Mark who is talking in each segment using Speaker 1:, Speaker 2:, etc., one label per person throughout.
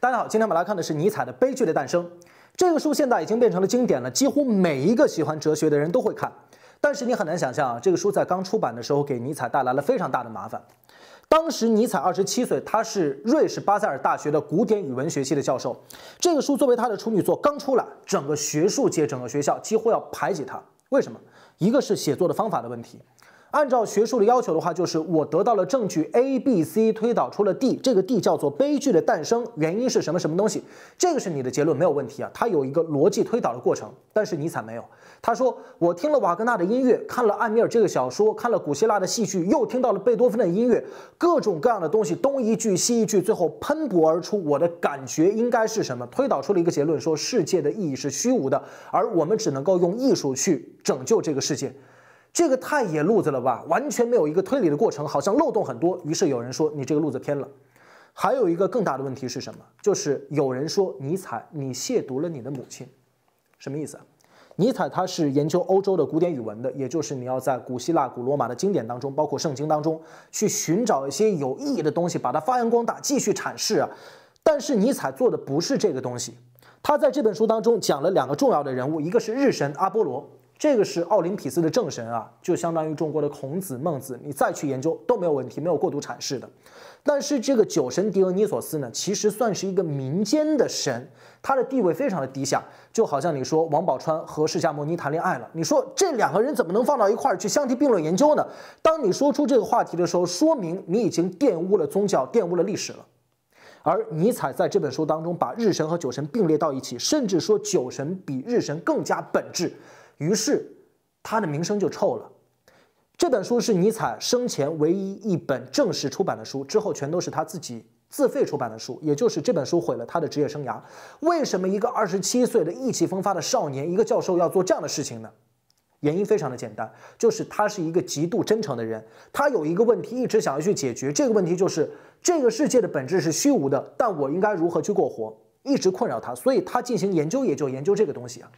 Speaker 1: 大家好，今天我们来看的是尼采的《悲剧的诞生》。这个书现在已经变成了经典了，几乎每一个喜欢哲学的人都会看。但是你很难想象，啊，这个书在刚出版的时候给尼采带来了非常大的麻烦。当时尼采二十七岁，他是瑞士巴塞尔大学的古典语文学系的教授。这个书作为他的处女作刚出来，整个学术界、整个学校几乎要排挤他。为什么？一个是写作的方法的问题。按照学术的要求的话，就是我得到了证据 A、B、C，推导出了 D，这个 D 叫做悲剧的诞生，原因是什么？什么东西？这个是你的结论没有问题啊，它有一个逻辑推导的过程。但是尼采没有，他说我听了瓦格纳的音乐，看了《艾米尔》这个小说，看了古希腊的戏剧，又听到了贝多芬的音乐，各种各样的东西东一句西一句，最后喷薄而出。我的感觉应该是什么？推导出了一个结论，说世界的意义是虚无的，而我们只能够用艺术去拯救这个世界。这个太野路子了吧，完全没有一个推理的过程，好像漏洞很多。于是有人说你这个路子偏了。还有一个更大的问题是什么？就是有人说尼采你亵渎了你的母亲，什么意思？尼采他是研究欧洲的古典语文的，也就是你要在古希腊、古罗马的经典当中，包括圣经当中，去寻找一些有意义的东西，把它发扬光大，继续阐释。啊。但是尼采做的不是这个东西，他在这本书当中讲了两个重要的人物，一个是日神阿波罗。这个是奥林匹斯的正神啊，就相当于中国的孔子、孟子，你再去研究都没有问题，没有过度阐释的。但是这个酒神狄俄尼索斯呢，其实算是一个民间的神，他的地位非常的低下。就好像你说王宝钏和释迦牟尼谈恋爱了，你说这两个人怎么能放到一块儿去相提并论研究呢？当你说出这个话题的时候，说明你已经玷污了宗教，玷污了历史了。而尼采在这本书当中把日神和酒神并列到一起，甚至说酒神比日神更加本质。于是，他的名声就臭了。这本书是尼采生前唯一一本正式出版的书，之后全都是他自己自费出版的书。也就是这本书毁了他的职业生涯。为什么一个二十七岁的意气风发的少年，一个教授要做这样的事情呢？原因非常的简单，就是他是一个极度真诚的人。他有一个问题一直想要去解决，这个问题就是这个世界的本质是虚无的，但我应该如何去过活，一直困扰他。所以他进行研究也就研究这个东西啊。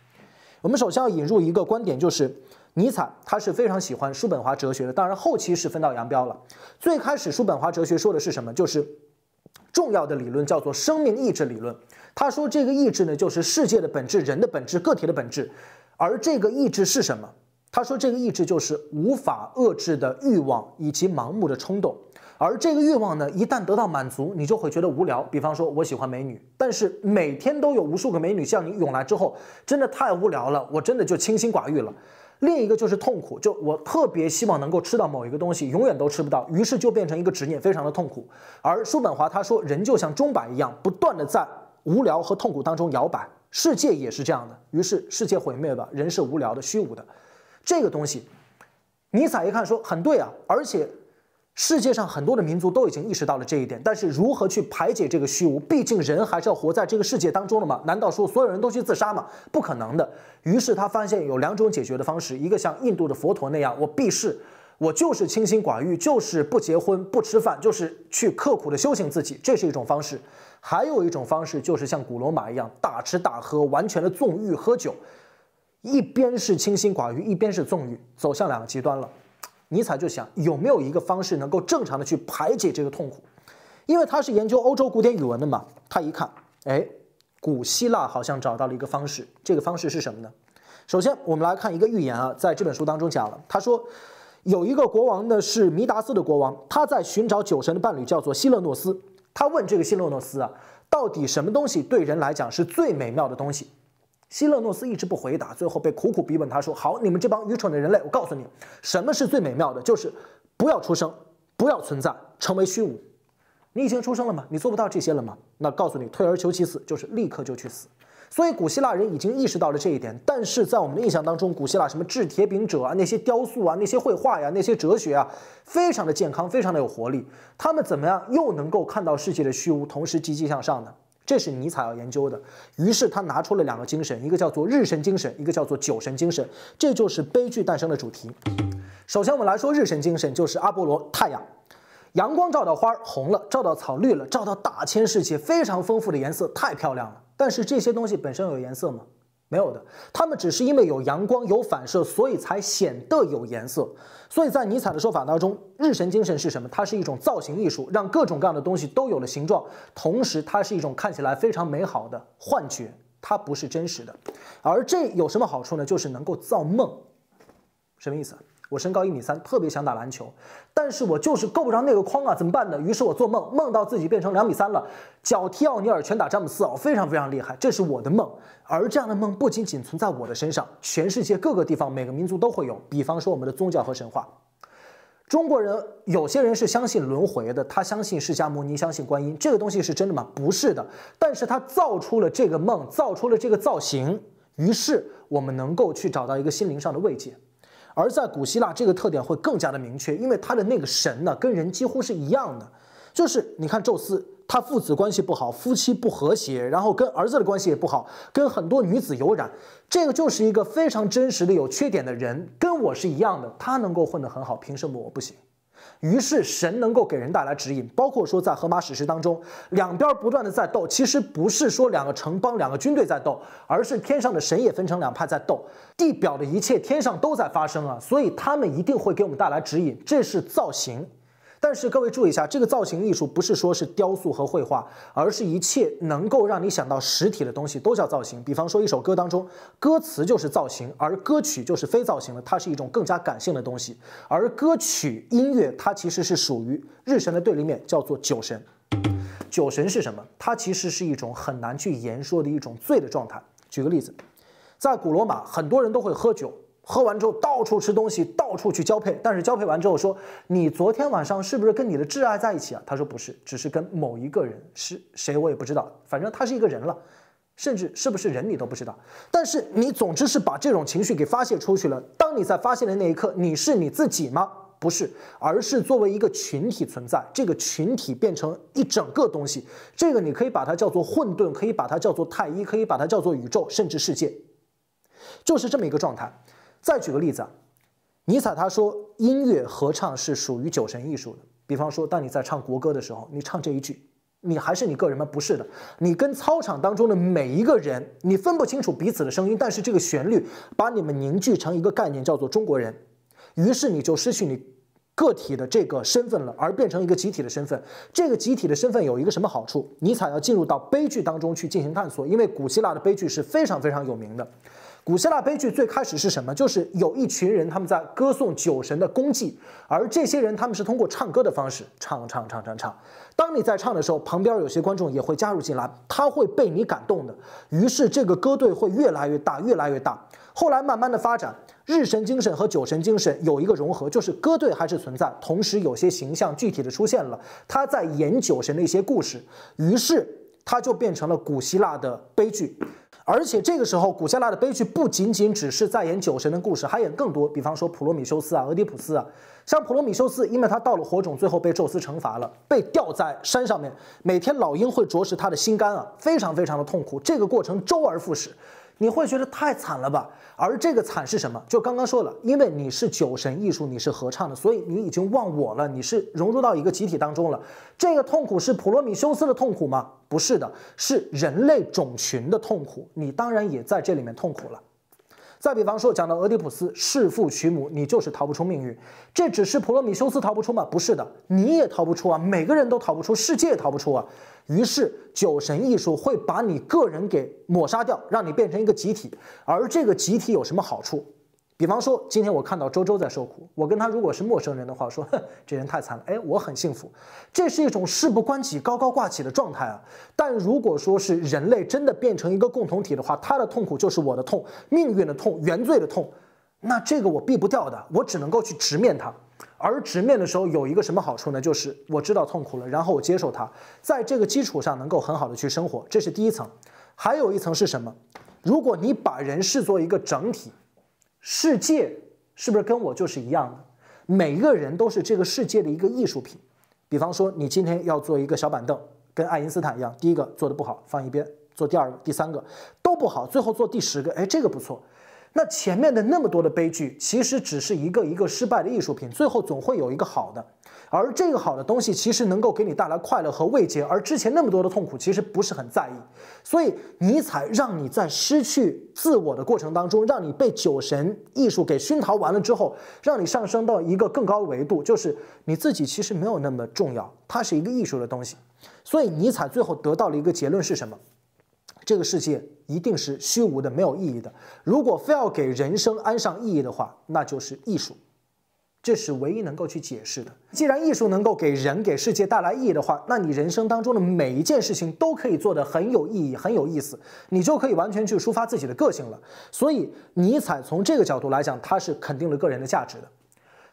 Speaker 1: 我们首先要引入一个观点，就是尼采他是非常喜欢叔本华哲学的。当然，后期是分道扬镳了。最开始，叔本华哲学说的是什么？就是重要的理论叫做生命意志理论。他说，这个意志呢，就是世界的本质、人的本质、个体的本质。而这个意志是什么？他说，这个意志就是无法遏制的欲望以及盲目的冲动。而这个欲望呢，一旦得到满足，你就会觉得无聊。比方说，我喜欢美女，但是每天都有无数个美女向你涌来之后，真的太无聊了，我真的就清心寡欲了。另一个就是痛苦，就我特别希望能够吃到某一个东西，永远都吃不到，于是就变成一个执念，非常的痛苦。而叔本华他说，人就像钟摆一样，不断的在无聊和痛苦当中摇摆。世界也是这样的，于是世界毁灭吧，人是无聊的、虚无的。这个东西，尼采一看说很对啊，而且。世界上很多的民族都已经意识到了这一点，但是如何去排解这个虚无？毕竟人还是要活在这个世界当中的嘛。难道说所有人都去自杀吗？不可能的。于是他发现有两种解决的方式：一个像印度的佛陀那样，我避世，我就是清心寡欲，就是不结婚、不吃饭，就是去刻苦的修行自己，这是一种方式；还有一种方式就是像古罗马一样大吃大喝，完全的纵欲喝酒。一边是清心寡欲，一边是纵欲，走向两个极端了。尼采就想有没有一个方式能够正常的去排解这个痛苦，因为他是研究欧洲古典语文的嘛。他一看，哎，古希腊好像找到了一个方式。这个方式是什么呢？首先，我们来看一个寓言啊，在这本书当中讲了。他说，有一个国王呢是弥达斯的国王，他在寻找酒神的伴侣，叫做希勒诺斯。他问这个希勒诺斯啊，到底什么东西对人来讲是最美妙的东西？希勒诺斯一直不回答，最后被苦苦逼问。他说：“好，你们这帮愚蠢的人类，我告诉你，什么是最美妙的，就是不要出生，不要存在，成为虚无。你已经出生了吗？你做不到这些了吗？那告诉你，退而求其次，就是立刻就去死。所以，古希腊人已经意识到了这一点。但是在我们的印象当中，古希腊什么制铁饼者啊，那些雕塑啊，那些绘画呀，那些哲学啊，非常的健康，非常的有活力。他们怎么样又能够看到世界的虚无，同时积极向上呢？”这是尼采要研究的，于是他拿出了两个精神，一个叫做日神精神，一个叫做酒神精神。这就是悲剧诞生的主题。首先，我们来说日神精神，就是阿波罗太阳，阳光照到花红了，照到草绿了，照到大千世界非常丰富的颜色，太漂亮了。但是这些东西本身有颜色吗？没有的，他们只是因为有阳光有反射，所以才显得有颜色。所以在尼采的说法当中，日神精神是什么？它是一种造型艺术，让各种各样的东西都有了形状，同时它是一种看起来非常美好的幻觉，它不是真实的。而这有什么好处呢？就是能够造梦。什么意思？我身高一米三，特别想打篮球，但是我就是够不上那个框啊，怎么办呢？于是我做梦，梦到自己变成两米三了，脚踢奥尼尔，拳打詹姆斯，哦，非常非常厉害，这是我的梦。而这样的梦不仅仅存在我的身上，全世界各个地方每个民族都会有。比方说我们的宗教和神话，中国人有些人是相信轮回的，他相信释迦牟尼，相信观音，这个东西是真的吗？不是的，但是他造出了这个梦，造出了这个造型，于是我们能够去找到一个心灵上的慰藉。而在古希腊，这个特点会更加的明确，因为他的那个神呢，跟人几乎是一样的，就是你看宙斯，他父子关系不好，夫妻不和谐，然后跟儿子的关系也不好，跟很多女子有染，这个就是一个非常真实的有缺点的人，跟我是一样的，他能够混得很好，凭什么我不行？于是神能够给人带来指引，包括说在荷马史诗当中，两边不断的在斗，其实不是说两个城邦、两个军队在斗，而是天上的神也分成两派在斗，地表的一切天上都在发生啊，所以他们一定会给我们带来指引，这是造型。但是各位注意一下，这个造型艺术不是说是雕塑和绘画，而是一切能够让你想到实体的东西都叫造型。比方说一首歌当中，歌词就是造型，而歌曲就是非造型的，它是一种更加感性的东西。而歌曲、音乐，它其实是属于日神的对立面，叫做酒神。酒神是什么？它其实是一种很难去言说的一种醉的状态。举个例子，在古罗马，很多人都会喝酒。喝完之后到处吃东西，到处去交配，但是交配完之后说你昨天晚上是不是跟你的挚爱在一起啊？他说不是，只是跟某一个人是谁我也不知道，反正他是一个人了，甚至是不是人你都不知道。但是你总之是把这种情绪给发泄出去了。当你在发泄的那一刻，你是你自己吗？不是，而是作为一个群体存在，这个群体变成一整个东西。这个你可以把它叫做混沌，可以把它叫做太一，可以把它叫做宇宙，甚至世界，就是这么一个状态。再举个例子啊，尼采他说音乐合唱是属于酒神艺术的。比方说，当你在唱国歌的时候，你唱这一句，你还是你个人吗？不是的，你跟操场当中的每一个人，你分不清楚彼此的声音，但是这个旋律把你们凝聚成一个概念，叫做中国人。于是你就失去你个体的这个身份了，而变成一个集体的身份。这个集体的身份有一个什么好处？尼采要进入到悲剧当中去进行探索，因为古希腊的悲剧是非常非常有名的。古希腊悲剧最开始是什么？就是有一群人他们在歌颂酒神的功绩，而这些人他们是通过唱歌的方式唱唱唱唱唱。当你在唱的时候，旁边有些观众也会加入进来，他会被你感动的。于是这个歌队会越来越大，越来越大。后来慢慢的发展，日神精神和酒神精神有一个融合，就是歌队还是存在，同时有些形象具体的出现了，他在演酒神的一些故事。于是。它就变成了古希腊的悲剧，而且这个时候古希腊的悲剧不仅仅只是在演酒神的故事，还演更多。比方说普罗米修斯啊、俄狄浦斯啊，像普罗米修斯，因为他到了火种，最后被宙斯惩罚了，被吊在山上面，每天老鹰会啄食他的心肝啊，非常非常的痛苦，这个过程周而复始。你会觉得太惨了吧？而这个惨是什么？就刚刚说了，因为你是酒神艺术，你是合唱的，所以你已经忘我了，你是融入到一个集体当中了。这个痛苦是普罗米修斯的痛苦吗？不是的，是人类种群的痛苦。你当然也在这里面痛苦了。再比方说，讲到俄狄浦斯弑父娶母，你就是逃不出命运。这只是普罗米修斯逃不出吗？不是的，你也逃不出啊！每个人都逃不出，世界也逃不出啊！于是酒神艺术会把你个人给抹杀掉，让你变成一个集体。而这个集体有什么好处？比方说，今天我看到周周在受苦，我跟他如果是陌生人的话，说，这人太惨了。哎，我很幸福，这是一种事不关己高高挂起的状态啊。但如果说是人类真的变成一个共同体的话，他的痛苦就是我的痛，命运的痛，原罪的痛，那这个我避不掉的，我只能够去直面它。而直面的时候有一个什么好处呢？就是我知道痛苦了，然后我接受它，在这个基础上能够很好的去生活，这是第一层。还有一层是什么？如果你把人视作一个整体。世界是不是跟我就是一样的？每个人都是这个世界的一个艺术品。比方说，你今天要做一个小板凳，跟爱因斯坦一样，第一个做的不好，放一边，做第二个、第三个都不好，最后做第十个，哎，这个不错。那前面的那么多的悲剧，其实只是一个一个失败的艺术品，最后总会有一个好的，而这个好的东西其实能够给你带来快乐和慰藉，而之前那么多的痛苦其实不是很在意，所以尼采让你在失去自我的过程当中，让你被酒神艺术给熏陶完了之后，让你上升到一个更高的维度，就是你自己其实没有那么重要，它是一个艺术的东西，所以尼采最后得到了一个结论是什么？这个世界一定是虚无的，没有意义的。如果非要给人生安上意义的话，那就是艺术，这是唯一能够去解释的。既然艺术能够给人、给世界带来意义的话，那你人生当中的每一件事情都可以做得很有意义、很有意思，你就可以完全去抒发自己的个性了。所以，尼采从这个角度来讲，他是肯定了个人的价值的。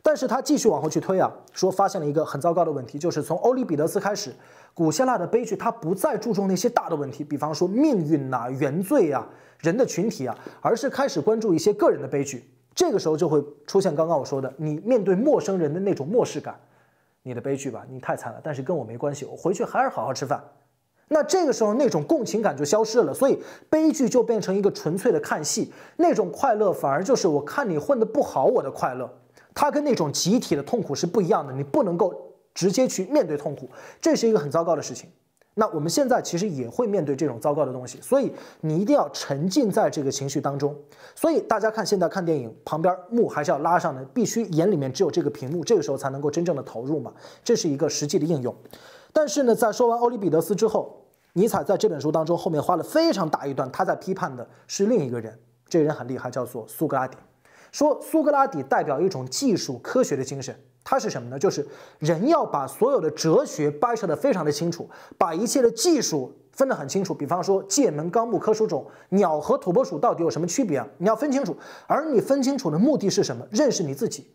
Speaker 1: 但是他继续往后去推啊，说发现了一个很糟糕的问题，就是从欧里庇得斯开始。古希腊的悲剧，它不再注重那些大的问题，比方说命运呐、原罪啊、人的群体啊，而是开始关注一些个人的悲剧。这个时候就会出现刚刚我说的，你面对陌生人的那种漠视感，你的悲剧吧，你太惨了，但是跟我没关系，我回去还是好好吃饭。那这个时候那种共情感就消失了，所以悲剧就变成一个纯粹的看戏，那种快乐反而就是我看你混得不好，我的快乐，它跟那种集体的痛苦是不一样的，你不能够。直接去面对痛苦，这是一个很糟糕的事情。那我们现在其实也会面对这种糟糕的东西，所以你一定要沉浸在这个情绪当中。所以大家看现在看电影，旁边幕还是要拉上的，必须眼里面只有这个屏幕，这个时候才能够真正的投入嘛。这是一个实际的应用。但是呢，在说完欧里庇得斯之后，尼采在这本书当中后面花了非常大一段，他在批判的是另一个人，这个人很厉害，叫做苏格拉底，说苏格拉底代表一种技术科学的精神。它是什么呢？就是人要把所有的哲学掰扯得非常的清楚，把一切的技术分得很清楚。比方说《界门纲目科属种》，鸟和土拨鼠到底有什么区别？你要分清楚。而你分清楚的目的是什么？认识你自己。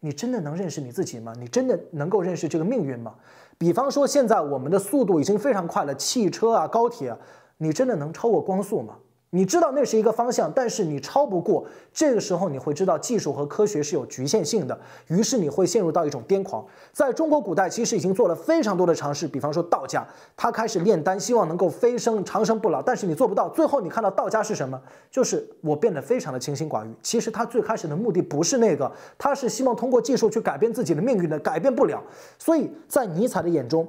Speaker 1: 你真的能认识你自己吗？你真的能够认识这个命运吗？比方说，现在我们的速度已经非常快了，汽车啊、高铁，啊，你真的能超过光速吗？你知道那是一个方向，但是你超不过这个时候，你会知道技术和科学是有局限性的，于是你会陷入到一种癫狂。在中国古代，其实已经做了非常多的尝试，比方说道家，他开始炼丹，希望能够飞升、长生不老，但是你做不到。最后你看到道家是什么？就是我变得非常的清心寡欲。其实他最开始的目的不是那个，他是希望通过技术去改变自己的命运的，改变不了。所以在尼采的眼中，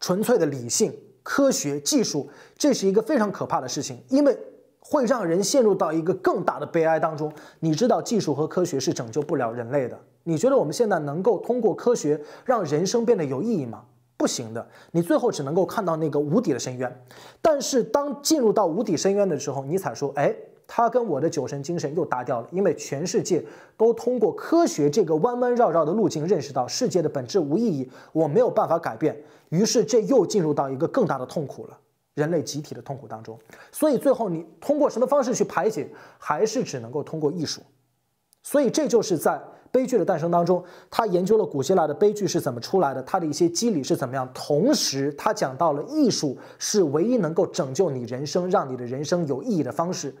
Speaker 1: 纯粹的理性。科学技术，这是一个非常可怕的事情，因为会让人陷入到一个更大的悲哀当中。你知道，技术和科学是拯救不了人类的。你觉得我们现在能够通过科学让人生变得有意义吗？不行的，你最后只能够看到那个无底的深渊。但是当进入到无底深渊的时候，尼采说：“哎。”他跟我的酒神精神又搭掉了，因为全世界都通过科学这个弯弯绕绕的路径认识到世界的本质无意义，我没有办法改变，于是这又进入到一个更大的痛苦了，人类集体的痛苦当中。所以最后你通过什么方式去排解，还是只能够通过艺术。所以这就是在悲剧的诞生当中，他研究了古希腊的悲剧是怎么出来的，他的一些机理是怎么样，同时他讲到了艺术是唯一能够拯救你人生，让你的人生有意义的方式。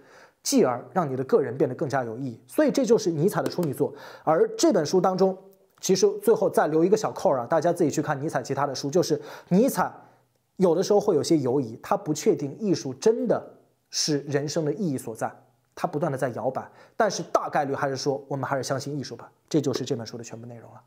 Speaker 1: 继而让你的个人变得更加有意义，所以这就是尼采的处女作。而这本书当中，其实最后再留一个小扣啊，大家自己去看尼采其他的书，就是尼采有的时候会有些犹疑，他不确定艺术真的是人生的意义所在，他不断的在摇摆，但是大概率还是说，我们还是相信艺术吧。这就是这本书的全部内容了。